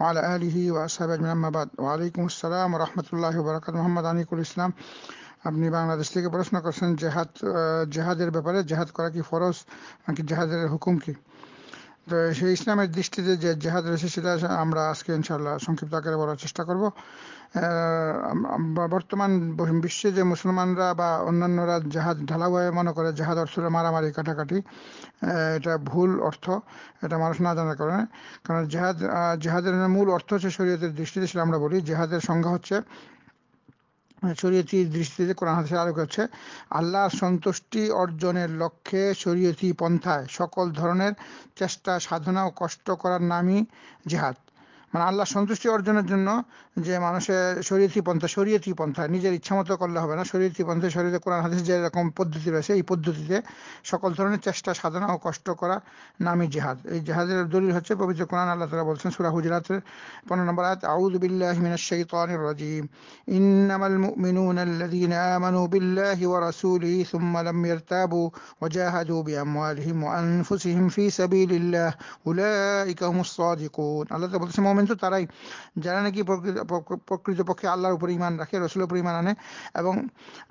وعلى آله وأصحابه أجمعين أما بعد وعليكم السلام ورحمة الله وبركاته محمد আনিকুল ইসলাম আপনি বাংলাদেশ থেকে প্রশ্ন করছেন জেহাদ জেহাদের ব্যাপারে জেহাদ করা কি ফরজ নাকি জেহাদের হুকুম কি তো সেই ইসলামের দৃষ্টিতে যে জেহাদ রয়েছে সেটা আমরা আজকে ইনশাল্লাহ সংক্ষিপ্ত আকারে বলার চেষ্টা করব বর্তমান বিশ্বে যে মুসলমানরা বা অন্যান্যরা জাহাজ ঢালাভাবে মনে করে জাহাজ অর্থটা মারামারি কাটাকাটি এটা ভুল অর্থ এটা মানুষ না জানার কারণে কারণ জেহাদ জেহাদের মূল অর্থ হচ্ছে শরীয়তের দৃষ্টিতে সেটা আমরা বলি জেহাদের সংজ্ঞা হচ্ছে শরীয়তি দৃষ্টিতে কোরআন হাদিসের আলোক হচ্ছে আল্লাহর সন্তুষ্টি অর্জনের লক্ষ্যে শরীয়তি পন্থায় সকল ধরনের চেষ্টা সাধনা ও কষ্ট করার নামই জেহাদ মানে আল্লাহ সন্তুষ্টি অর্জনের জন্য যে মানুষের শরীয়তি পন্থা শরীয়তি পন্থা নিজের ইচ্ছা মতো করলে হবে না শরীয়তি পন্থা শরীরে কোরআন হাদিস যে রকম পদ্ধতি রয়েছে এই পদ্ধতিতে সকল ধরনের চেষ্টা সাধনা ও কষ্ট করা নামি জেহাদ এই জেহাদের দলিল হচ্ছে পবিত্র কোরআন আল্লাহ তালা বলছেন সুরা হুজরাতের পনেরো নম্বর আয়াত আউদ বিল্লাহ মিনাশ শাইতানির রাজিম ইন্নামাল মুমিনুনা আল্লাযীনা আমানু বিল্লাহি ওয়া রাসূলিহি সুম্মা লাম ইয়ারতাবু ওয়া জাহাদু বিআমওয়ালিহিম ওয়া আনফুসিহিম ফী সাবিলিল্লাহ উলাইকা হুমুস সাদিকুন আল্লাহ তাআলা বলছেন মুমিন অধিকাংশ তারাই যারা নাকি প্রকৃতপক্ষে আল্লাহর উপর ইমান রাখে রসুল উপর ইমান আনে এবং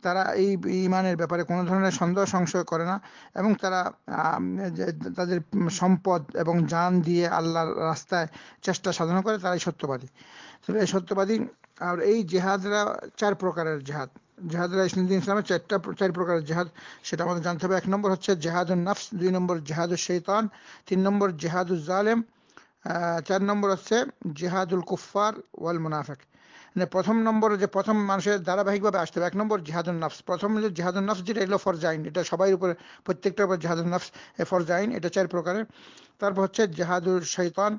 তারা এই ইমানের ব্যাপারে কোনো ধরনের সন্দেহ সংশয় করে না এবং তারা তাদের সম্পদ এবং যান দিয়ে আল্লাহর রাস্তায় চেষ্টা সাধনা করে তারাই সত্যবাদী এই সত্যবাদী আর এই জেহাদরা চার প্রকারের জেহাদ জেহাদরা ইসলামী ইসলামের চারটা চার প্রকারের জেহাদ সেটা আমাদের জানতে হবে এক নম্বর হচ্ছে জেহাদুল নফস দুই নম্বর জেহাদুল শৈতান তিন নম্বর জেহাদুল জালেম চার নম্বর হচ্ছে জেহাদুল কুফার ওয়াল মুনাফেক মানে প্রথম নম্বর যে প্রথম মানুষের ধারাবাহিকভাবে আসতে হবে এক নম্বর জেহাদুল নাফস প্রথম যে জেহাদুল নাফস যেটা এগুলো ফর জাইন এটা সবাই উপরে প্রত্যেকটার উপর জেহাদুল নাফস ফর জাইন এটা চার প্রকারের তারপর হচ্ছে জেহাদুল শৈতান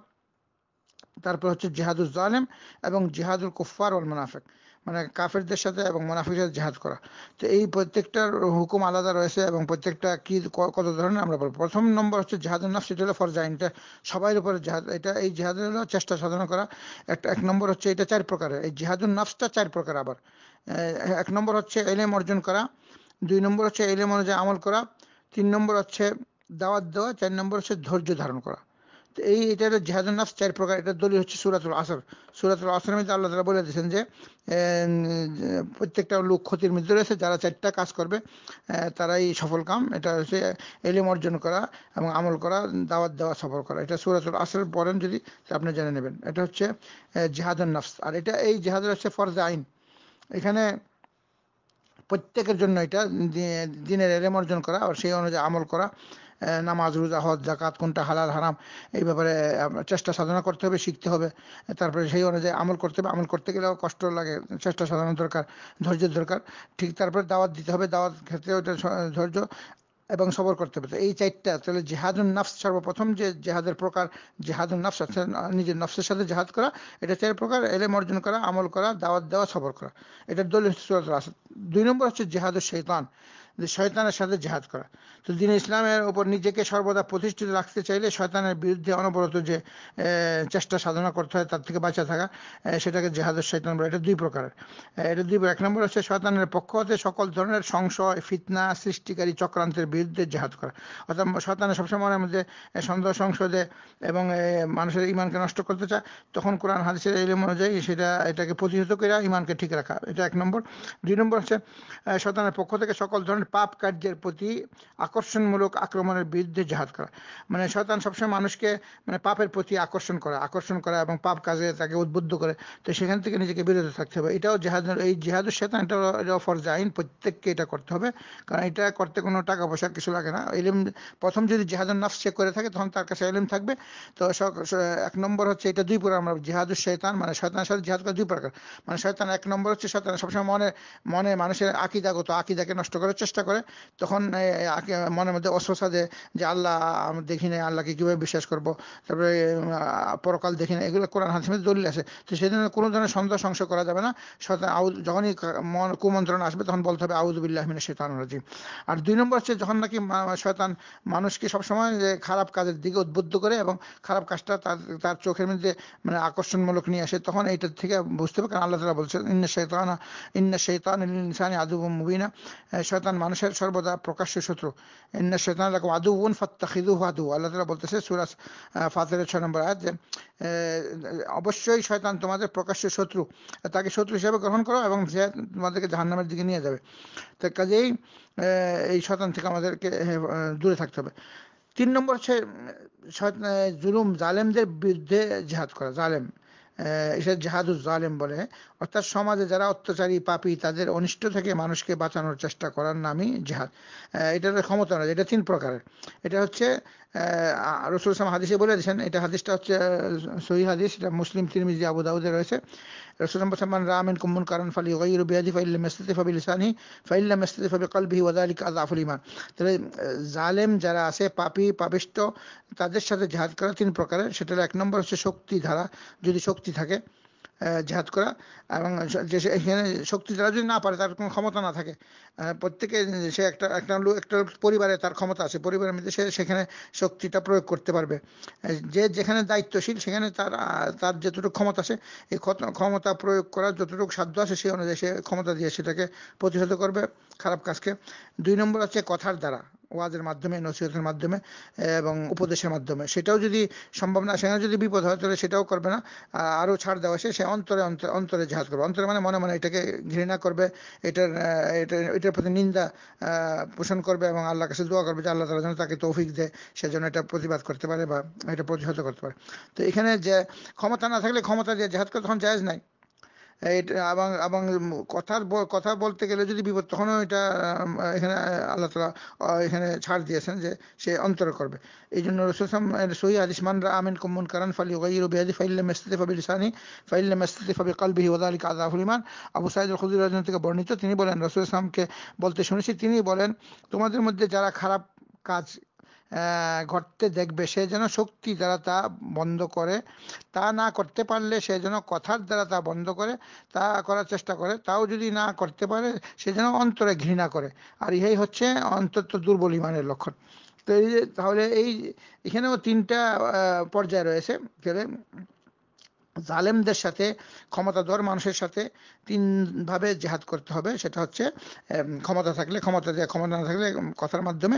তারপর হচ্ছে জেহাদুল জালেম এবং জেহাদুল কুফার ওয়াল মুনাফেক মানে কাফেরদের সাথে এবং মোনাফিকের জেহাদ করা তো এই প্রত্যেকটার হুকুম আলাদা রয়েছে এবং প্রত্যেকটা কি কত ধরনের আমরা বলবো প্রথম নম্বর হচ্ছে জেহাদুল নাফ সেটা হলো ফরজাইনটা সবাই উপরে জেহাদ এটা এই জেহাদের চেষ্টা সাধনা করা একটা এক নম্বর হচ্ছে এটা চার প্রকারের এই জেহাদুল নাফসটা চার প্রকার আবার এক নম্বর হচ্ছে এলেম অর্জন করা দুই নম্বর হচ্ছে এলেম অনুযায়ী আমল করা তিন নম্বর হচ্ছে দাওয়াত দেওয়া চার নম্বর হচ্ছে ধৈর্য ধারণ করা এই এটা হলো জেহাদুল নাফস চার প্রকার এটা দলিল হচ্ছে সুরাতুল আসর সুরাতুল আসর মধ্যে আল্লাহ তালা বলে দিয়েছেন যে প্রত্যেকটা লোক ক্ষতির মধ্যে রয়েছে যারা চারটা কাজ করবে তারাই সফল কাম এটা হচ্ছে এলিম অর্জন করা এবং আমল করা দাওয়াত দেওয়া সফল করা এটা সুরাতুল আসর পড়েন যদি আপনি জেনে নেবেন এটা হচ্ছে জেহাদুল নাফস আর এটা এই জেহাদুল হচ্ছে ফরজ আইন এখানে প্রত্যেকের জন্য এটা দিনের এলেম অর্জন করা আর সেই অনুযায়ী আমল করা নামাজ রোজা হজ জাকাত কোনটা হালাল হারাম এই ব্যাপারে চেষ্টা সাধনা করতে হবে শিখতে হবে তারপরে সেই অনুযায়ী আমল করতে হবে আমল করতে গেলেও কষ্ট লাগে চেষ্টা সাধনা দরকার ধৈর্যের দরকার ঠিক তারপরে দাওয়াত দিতে হবে দাওয়াত ক্ষেত্রে ওটা ধৈর্য এবং সবর করতে হবে এই চারটা তাহলে জেহাদুন নাফস সর্বপ্রথম যে জেহাদের প্রকার জেহাদুন নাফস নিজের নফসের সাথে জেহাদ করা এটা চার প্রকার এলেম অর্জন করা আমল করা দাওয়াত দেওয়া সবর করা এটা দলীয় দুই নম্বর হচ্ছে জেহাদুল শৈতান শয়তানের সাথে জেহাদ করা তো দিন ইসলামের উপর নিজেকে সর্বদা প্রতিষ্ঠিত রাখতে চাইলে শয়তানের বিরুদ্ধে অনবরত যে চেষ্টা সাধনা করতে হয় তার থেকে বাঁচা থাকা সেটাকে জেহাদের শয়তান বলে এটা দুই প্রকারের এটা দুই এক নম্বর হচ্ছে শয়তানের পক্ষ হতে সকল ধরনের সংশয় ফিতনা সৃষ্টিকারী চক্রান্তের বিরুদ্ধে জেহাদ করা অর্থাৎ শয়তানের সবসময় মনের মধ্যে সন্দেহ সংসদে এবং মানুষের ইমানকে নষ্ট করতে চায় তখন কোরআন হাদিসের এলিম অনুযায়ী সেটা এটাকে প্রতিহত করে ইমানকে ঠিক রাখা এটা এক নম্বর দুই নম্বর হচ্ছে শয়তানের পক্ষ থেকে সকল ধরনের পাপ কার্যের প্রতি আকর্ষণমূলক আক্রমণের বিরুদ্ধে জাহাজ করা মানে শয়তান সবসময় মানুষকে মানে পাপের প্রতি আকর্ষণ করে আকর্ষণ করা এবং পাপ কাজে তাকে উদ্বুদ্ধ করে তো সেখান থেকে নিজেকে বিরত থাকতে হবে এটাও জেহাদ এই জেহাদুর শেতান এটা ফর জাইন প্রত্যেককে এটা করতে হবে কারণ এটা করতে কোনো টাকা পয়সা কিছু লাগে না এলিম প্রথম যদি জেহাদুর নাফ চেক করে থাকে তখন তার কাছে এলিম থাকবে তো এক নম্বর হচ্ছে এটা দুই প্রকার আমরা জেহাদুর শেতান মানে শয়তানের সাথে জেহাদ করা দুই প্রকার মানে শয়তান এক নম্বর হচ্ছে শয়তান সবসময় মনে মনে মানুষের আকিদাগত আকিদাকে নষ্ট করার চেষ্টা চেষ্টা করে তখন মনের মধ্যে অস্বস্থা যে যে আল্লাহ দেখি নাই আল্লাহকে কিভাবে বিশ্বাস করব তারপরে পরকাল দেখি না এগুলো কোরআন মধ্যে দলিল আছে তো সেই জন্য কোনো ধরনের সন্দেহ সংশয় করা যাবে না যখনই মন কুমন্ত্রণ আসবে তখন বলতে হবে আউদুবিল্লাহ মিনা শেতান রাজিম আর দুই নম্বর হচ্ছে যখন নাকি শয়তান মানুষকে সবসময় যে খারাপ কাজের দিকে উদ্বুদ্ধ করে এবং খারাপ কাজটা তার তার চোখের মধ্যে মানে আকর্ষণমূলক নিয়ে আসে তখন এইটার থেকে বুঝতে হবে কারণ আল্লাহ তালা বলছে ইন্না শৈতান ইন্না শৈতান ইনসানি আদুব মুবিনা শয়তান মানুষের সর্বদা প্রকাশ্য শত্রু ইন্না শৈতান লাকুম আদু উন ফাত্তাখিদু আদু আল্লাহ তালা বলতেছে সুরাজ ফাতের ছয় নম্বর আয় যে অবশ্যই শয়তান তোমাদের প্রকাশ্য শত্রু তাকে শত্রু হিসেবে গ্রহণ করো এবং সে তোমাদেরকে জাহান্নামের দিকে নিয়ে যাবে তার কাজেই এই শয়তান থেকে আমাদেরকে দূরে থাকতে হবে তিন নম্বর হচ্ছে জুলুম জালেমদের বিরুদ্ধে জেহাদ করা জালেম এটা জাহাদুজ জালেম বলে অর্থাৎ সমাজে যারা অত্যাচারী পাপি তাদের অনিষ্ট থেকে মানুষকে বাঁচানোর চেষ্টা করার নামই জেহাদ এটার ক্ষমতা নয় এটা তিন প্রকারের এটা হচ্ছে রসুল সাম হাদিসে বলে দিয়েছেন এটা হাদিসটা হচ্ছে সহি হাদিস এটা মুসলিম তিরমিজি আবু রয়েছে رسول الله صلى الله عليه وسلم منكرا فليغير بيده فإن لم يستطع فبلسانه فإن لم يستطع بقلبه وذلك أضعف الإيمان তাহলে জালেম যারা আছে পাপি পাপিষ্ট তাদের সাথে জিহাদ করা তিন প্রকারের সেটা এক নম্বর হচ্ছে শক্তি ধারা যদি শক্তি থাকে জাহাজ করা এবং এখানে শক্তি তারা যদি না পারে তার কোনো ক্ষমতা না থাকে প্রত্যেকে সে একটা একটা লোক একটা পরিবারে তার ক্ষমতা আছে পরিবারের মধ্যে সে সেখানে শক্তিটা প্রয়োগ করতে পারবে যে যেখানে দায়িত্বশীল সেখানে তার তার যতটুকু ক্ষমতা আছে এই ক্ষমতা প্রয়োগ করার যতটুকু সাধ্য আছে সেই অনুযায়ী সে ক্ষমতা দিয়ে সেটাকে প্রতিহত করবে খারাপ কাজকে দুই নম্বর হচ্ছে কথার দ্বারা ওয়াজের মাধ্যমে নসিহতের মাধ্যমে এবং উপদেশের মাধ্যমে সেটাও যদি সম্ভব না সেখানে যদি বিপদ হয় তাহলে সেটাও করবে না আরও ছাড় দেওয়া সে সে অন্তরে অন্তরে অন্তরে জাহাজ করবে অন্তরে মানে মনে মনে এটাকে ঘৃণা করবে এটার এটা এটার প্রতি নিন্দা পোষণ করবে এবং আল্লাহ কাছে দোয়া করবে যে আল্লাহ তালা যেন তাকে তৌফিক দেয় সে যেন এটা প্রতিবাদ করতে পারে বা এটা প্রতিহত করতে পারে তো এখানে যে ক্ষমতা না থাকলে ক্ষমতা দিয়ে জাহাজ করে তখন জায়জ নাই এবং এবং কথার কথা বলতে গেলে যদি বিপদ তখনও এটা এখানে আল্লাহ তালা এখানে ছাড় দিয়েছেন যে সে অন্তর করবে এই জন্য রসুলাম সহি আদিসমানরা আমিন কুমুন কারান ফালি ওগাই রবিহাদি ফাইল্লা মেস্তিফ আবি রিসানি ফাইল্লা মেস্তিফ আবি কালবিহি ওদা আলী কাজাহুল ইমান আবু সাইদ খুদির রাজন থেকে বর্ণিত তিনি বলেন রসুল ইসলামকে বলতে শুনেছি তিনি বলেন তোমাদের মধ্যে যারা খারাপ কাজ ঘটতে দেখবে সে যেন শক্তি দ্বারা তা বন্ধ করে তা না করতে পারলে সে যেন কথার দ্বারা তা বন্ধ করে তা করার চেষ্টা করে তাও যদি না করতে পারে সে যেন অন্তরে ঘৃণা করে আর ইহাই হচ্ছে অন্তত দুর্বল ইমানের লক্ষণ তো এই তাহলে এই এখানেও তিনটা পর্যায় রয়েছে জালেমদের সাথে ক্ষমতাধর মানুষের সাথে তিনভাবে জেহাদ করতে হবে সেটা হচ্ছে ক্ষমতা থাকলে ক্ষমতা দিয়ে ক্ষমতা না থাকলে কথার মাধ্যমে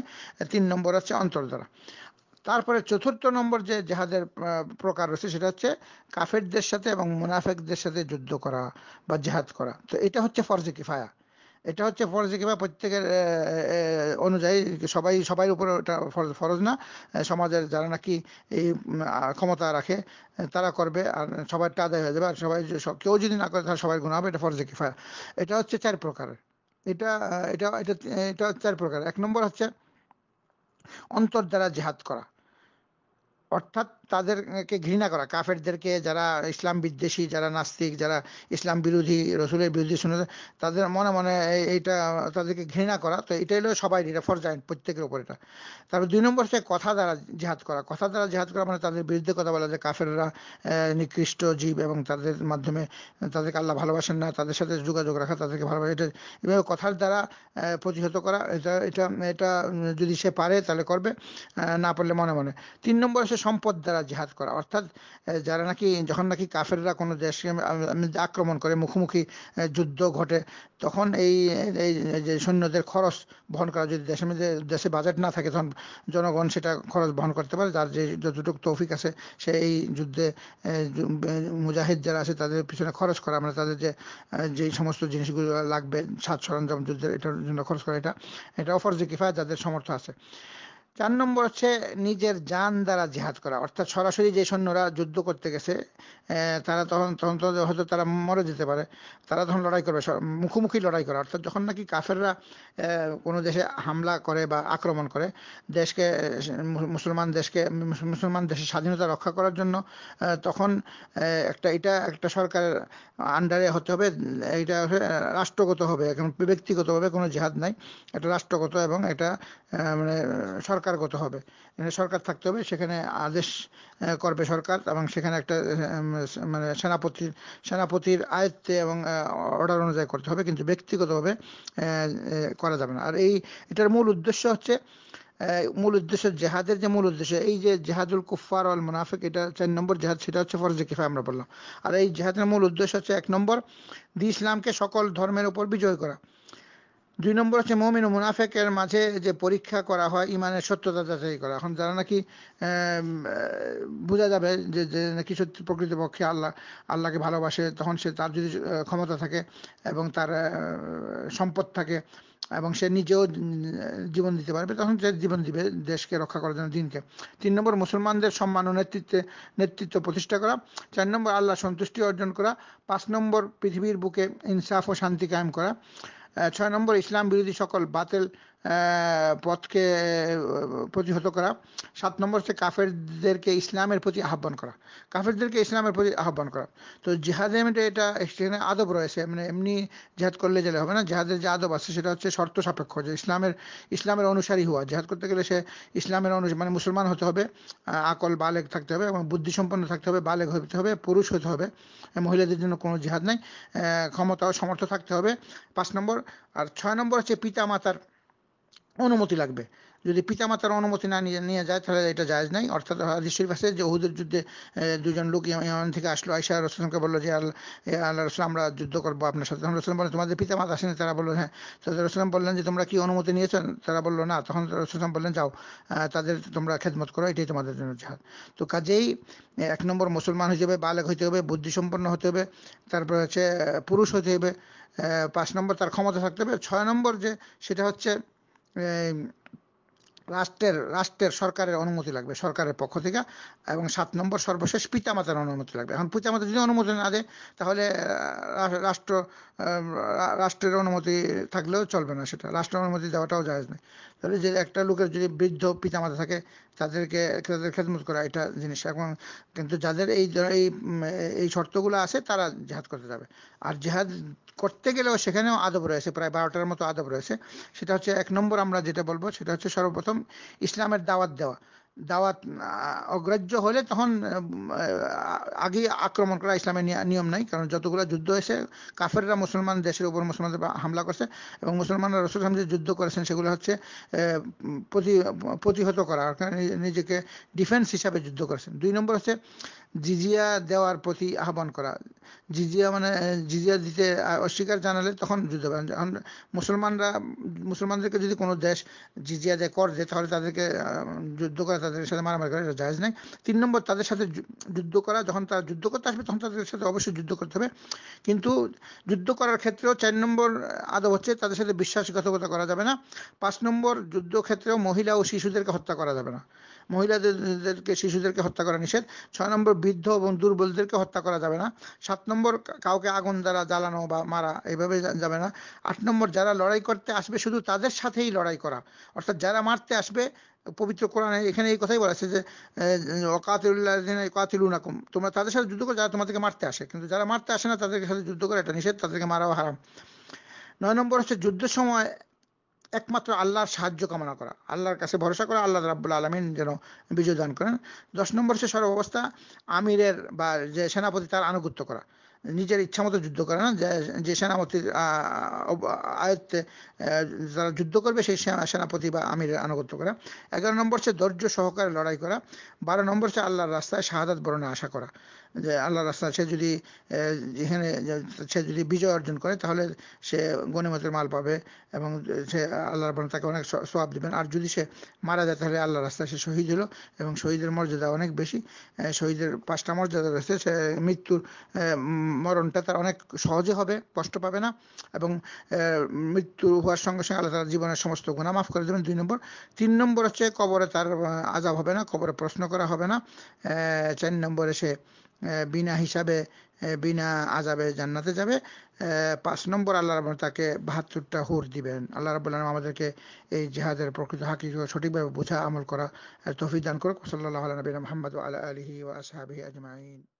তিন নম্বর হচ্ছে অন্তর দ্বারা তারপরে চতুর্থ নম্বর যে জেহাদের প্রকার রয়েছে সেটা হচ্ছে কাফেরদের সাথে এবং মুনাফেকদের সাথে যুদ্ধ করা বা জেহাদ করা তো এটা হচ্ছে ফরজে কিফায়া এটা হচ্ছে ফরজ কিংবা প্রত্যেকের অনুযায়ী সবাই সবাই উপর এটা ফরজ না সমাজের যারা নাকি এই ক্ষমতা রাখে তারা করবে আর সবারটা আদায় হয়ে যাবে আর সবাই কেউ যদি না করে তাহলে সবাই গুণাবে হবে এটা ফরজ কিফা এটা হচ্ছে চার প্রকার এটা এটা এটা এটা চার প্রকার এক নম্বর হচ্ছে অন্তর দ্বারা জেহাদ করা অর্থাৎ তাদেরকে ঘৃণা করা কাফেরদেরকে যারা ইসলাম বিদ্বেষী যারা নাস্তিক যারা ইসলাম বিরোধী রসুলের বিরোধী শুনে তাদের মনে মনে এইটা তাদেরকে ঘৃণা করা তো এটা হলো সবাই এটা ফরজাইন প্রত্যেকের উপর এটা তারপর দুই নম্বর হচ্ছে কথা দ্বারা জেহাদ করা কথা দ্বারা জেহাদ করা মানে তাদের বিরুদ্ধে কথা বলা যে কাফেররা নিকৃষ্ট জীব এবং তাদের মাধ্যমে তাদেরকে আল্লাহ ভালোবাসেন না তাদের সাথে যোগাযোগ রাখা তাদেরকে ভালোবাসে এটা এভাবে কথার দ্বারা প্রতিহত করা এটা এটা এটা যদি সে পারে তাহলে করবে না পারলে মনে মনে তিন নম্বর হচ্ছে সম্পদ দ্বারা যারা জেহাদ করা অর্থাৎ যারা নাকি যখন নাকি কাফেররা কোনো দেশকে আক্রমণ করে মুখোমুখি যুদ্ধ ঘটে তখন এই যে সৈন্যদের খরচ বহন করা যদি দেশের মধ্যে দেশে বাজেট না থাকে তখন জনগণ সেটা খরচ বহন করতে পারে যার যে যতটুকু তৌফিক আছে সে এই যুদ্ধে মুজাহিদ যারা আছে তাদের পিছনে খরচ করা মানে তাদের যে যেই সমস্ত জিনিসগুলো লাগবে সাজ সরঞ্জাম যুদ্ধের এটার জন্য খরচ করা এটা এটা অফার যে কিফায় যাদের সমর্থ আছে চার নম্বর হচ্ছে নিজের যান দ্বারা জেহাদ করা অর্থাৎ সরাসরি যে সৈন্যরা যুদ্ধ করতে গেছে তারা তখন তখন হয়তো তারা মরে যেতে পারে তারা তখন লড়াই করবে মুখোমুখি লড়াই করা অর্থাৎ যখন নাকি কাফেররা কোনো দেশে হামলা করে বা আক্রমণ করে দেশকে মুসলমান দেশকে মুসলমান দেশের স্বাধীনতা রক্ষা করার জন্য তখন একটা এটা একটা সরকারের আন্ডারে হতে হবে এটা রাষ্ট্রগত হবে এখন ব্যক্তিগতভাবে কোনো জেহাদ নাই এটা রাষ্ট্রগত এবং এটা মানে সরকার সরকার গত হবে সরকার থাকতে হবে সেখানে আদেশ করবে সরকার এবং সেখানে একটা মানে সেনাপতির সেনাপতির আয়ত্তে এবং অর্ডার অনুযায়ী করতে হবে কিন্তু ব্যক্তিগতভাবে করা যাবে না আর এই এটার মূল উদ্দেশ্য হচ্ছে মূল উদ্দেশ্য জেহাদের যে মূল উদ্দেশ্য এই যে জেহাদুল কুফার আল মুনাফিক এটা চার নম্বর জেহাদ সেটা হচ্ছে ফরজে কিফা আমরা বললাম আর এই জেহাদের মূল উদ্দেশ্য হচ্ছে এক নম্বর দি ইসলামকে সকল ধর্মের উপর বিজয় করা দুই নম্বর হচ্ছে মমিন ও মুনাফেকের মাঝে যে পরীক্ষা করা হয় ইমানের সত্যতা যাচাই করা এখন যারা নাকি বোঝা যাবে যে যে নাকি সত্যি প্রকৃতপক্ষে আল্লাহ আল্লাহকে ভালোবাসে তখন সে তার যদি ক্ষমতা থাকে এবং তার সম্পদ থাকে এবং সে নিজেও জীবন দিতে পারবে তখন সে জীবন দিবে দেশকে রক্ষা করার জন্য দিনকে তিন নম্বর মুসলমানদের সম্মান ও নেতৃত্বে নেতৃত্ব প্রতিষ্ঠা করা চার নম্বর আল্লাহ সন্তুষ্টি অর্জন করা পাঁচ নম্বর পৃথিবীর বুকে ইনসাফ ও শান্তি কায়েম করা ছয় নম্বর ইসলাম বিরোধী সকল বাতিল পথকে প্রতিহত করা সাত নম্বর হচ্ছে কাফেরদেরকে ইসলামের প্রতি আহ্বান করা কাফেরদেরকে ইসলামের প্রতি আহ্বান করা তো জিহাদে এটা সেখানে আদব রয়েছে মানে এমনি জেহাদ করলে গেলে হবে না জেহাদের যে আদব আছে সেটা হচ্ছে শর্ত সাপেক্ষ যে ইসলামের ইসলামের অনুসারী হওয়া জেহাদ করতে গেলে সে ইসলামের অনু মানে মুসলমান হতে হবে আকল বালেক থাকতে হবে এবং বুদ্ধিসম্পন্ন থাকতে হবে বালেক হতে হবে পুরুষ হতে হবে মহিলাদের জন্য কোনো জেহাদ নাই ক্ষমতা ও সমর্থ থাকতে হবে পাঁচ নম্বর আর ছয় নম্বর হচ্ছে পিতা মাতার অনুমতি লাগবে যদি পিতামাতার অনুমতি না নিয়ে নিয়ে যায় তাহলে এটা জায়জ নাই অর্থাৎ হাদিস শরীফ আছে যে ওহুদের যুদ্ধে দুজন লোক ইমান থেকে আসলো আয়সা রসুলকে বললো যে আল্লাহ রসুল আমরা যুদ্ধ করবো আপনার সাথে তখন রসুলাম বললেন তোমাদের মাতা আসেনি তারা বললো হ্যাঁ তো রসুলাম বললেন যে তোমরা কি অনুমতি নিয়েছেন তারা বললো না তখন রসলাম বললেন যাও তাদের তোমরা খেদমত করো এটাই তোমাদের জন্য জাহাজ তো কাজেই এক নম্বর মুসলমান হইতে হবে বালক হইতে হবে বুদ্ধিসম্পন্ন হতে হবে তারপরে হচ্ছে পুরুষ হতে হবে পাঁচ নম্বর তার ক্ষমতা থাকতে হবে ছয় নম্বর যে সেটা হচ্ছে রাষ্ট্রের রাষ্ট্রের সরকারের অনুমতি লাগবে সরকারের পক্ষ থেকে এবং সাত নম্বর সর্বশেষ পিতামাতার অনুমতি লাগবে এখন পিতামাতা যদি অনুমতি না দেয় তাহলে রাষ্ট্র রাষ্ট্রের অনুমতি থাকলেও চলবে না সেটা রাষ্ট্রের অনুমতি দেওয়াটাও যায় না তাহলে যে একটা লোকের যদি বৃদ্ধ পিতামাতা থাকে তাদেরকে তাদের খেদমত করা এটা জিনিস এখন কিন্তু যাদের এই এই এই শর্তগুলো আছে তারা জেহাদ করতে যাবে আর জেহাদ করতে গেলেও সেখানেও আদব রয়েছে প্রায় বারোটার মতো আদব রয়েছে সেটা হচ্ছে এক নম্বর আমরা যেটা বলবো সেটা হচ্ছে সর্বপ্রথম ইসলামের দাওয়াত দেওয়া দাওয়াত অগ্রাহ্য হলে তখন আগে আক্রমণ করা ইসলামের নিয়ম নাই কারণ যতগুলো যুদ্ধ হয়েছে কাফেররা মুসলমান দেশের উপর মুসলমানদের হামলা করছে এবং মুসলমানরা রসুল যে যুদ্ধ করেছেন সেগুলো হচ্ছে প্রতিহত করা নিজেকে ডিফেন্স হিসাবে যুদ্ধ করেছেন দুই নম্বর হচ্ছে জিজিয়া দেওয়ার প্রতি আহ্বান করা জিজিয়া মানে জিজিয়া দিতে অস্বীকার জানালে তখন যুদ্ধ মুসলমানরা মুসলমানদেরকে যদি কোনো দেশ জিজিয়া দেয় কর দেয় তাহলে তাদেরকে যুদ্ধ করা তাদের সাথে মারামারি করা জায়জ নাই তিন নম্বর তাদের সাথে যুদ্ধ করা যখন তারা যুদ্ধ করতে আসবে তখন তাদের সাথে অবশ্যই যুদ্ধ করতে হবে কিন্তু যুদ্ধ করার ক্ষেত্রেও চার নম্বর আদব হচ্ছে তাদের সাথে বিশ্বাসঘাতকতা করা যাবে না পাঁচ নম্বর যুদ্ধক্ষেত্রেও মহিলা ও শিশুদেরকে হত্যা করা যাবে না মহিলাদেরকে শিশুদেরকে হত্যা করা নিষেধ ছয় নম্বর বৃদ্ধ এবং দুর্বলদেরকে হত্যা করা যাবে না সাত নম্বর কাউকে আগুন দ্বারা জ্বালানো বা মারা এভাবে যাবে না আট নম্বর যারা লড়াই করতে আসবে শুধু তাদের সাথেই লড়াই করা অর্থাৎ যারা মারতে আসবে পবিত্র কোরআনে এখানে এই কথাই বলা আছে যে কাতিলুনাকুম তোমরা তাদের সাথে যুদ্ধ করো যারা তোমাদেরকে মারতে আসে কিন্তু যারা মারতে আসে না তাদের সাথে যুদ্ধ করা এটা নিষেধ তাদেরকে মারাও হারাম নয় নম্বর হচ্ছে যুদ্ধের সময় একমাত্র আল্লাহর সাহায্য কামনা করা আল্লাহর কাছে ভরসা করা আল্লাহ রাবুল আলমিন যেন বিজয় দান করেন দশ নম্বর সে অবস্থা আমিরের বা যে সেনাপতি তার আনুগত্য করা নিজের ইচ্ছা মতো যুদ্ধ করে না যে সেনাপতির আয়ত্তে যারা যুদ্ধ করবে সেই সেনাপতি বা আমির আনুগত্য করা এগারো নম্বর হচ্ছে ধৈর্য সহকারে লড়াই করা বারো নম্বর হচ্ছে আল্লাহর রাস্তায় শাহাদাত বরণে আশা করা যে আল্লাহর রাস্তায় সে যদি এখানে সে যদি বিজয় অর্জন করে তাহলে সে গণিমতের মাল পাবে এবং সে আল্লাহর বরণ তাকে অনেক সোয়াব দেবেন আর যদি সে মারা যায় তাহলে আল্লাহর রাস্তায় সে শহীদ হলো এবং শহীদের মর্যাদা অনেক বেশি শহীদের পাঁচটা মর্যাদা রয়েছে সে মৃত্যুর মরণটা তার অনেক সহজে হবে কষ্ট পাবে না এবং মৃত্যু হওয়ার সঙ্গে সঙ্গে আল্লাহ তার জীবনের সমস্ত গুণা মাফ করে দেবেন দুই নম্বর তিন নম্বর হচ্ছে কবরে তার আজাব হবে না কবরে প্রশ্ন করা হবে না চার নম্বরে সে বিনা হিসাবে বিনা আজাবে জান্নাতে যাবে পাঁচ নম্বর আল্লাহ রাবুল তাকে বাহাত্তরটা হুর দিবেন আল্লাহ রাবুল আলম আমাদেরকে এই জেহাদের প্রকৃত হাকি সঠিকভাবে বোঝা আমল করা তফিদান করুক সাল্লাহ আলী নবীন মোহাম্মদ আল্লাহ আলহি ওয়াসাবি আজমাইন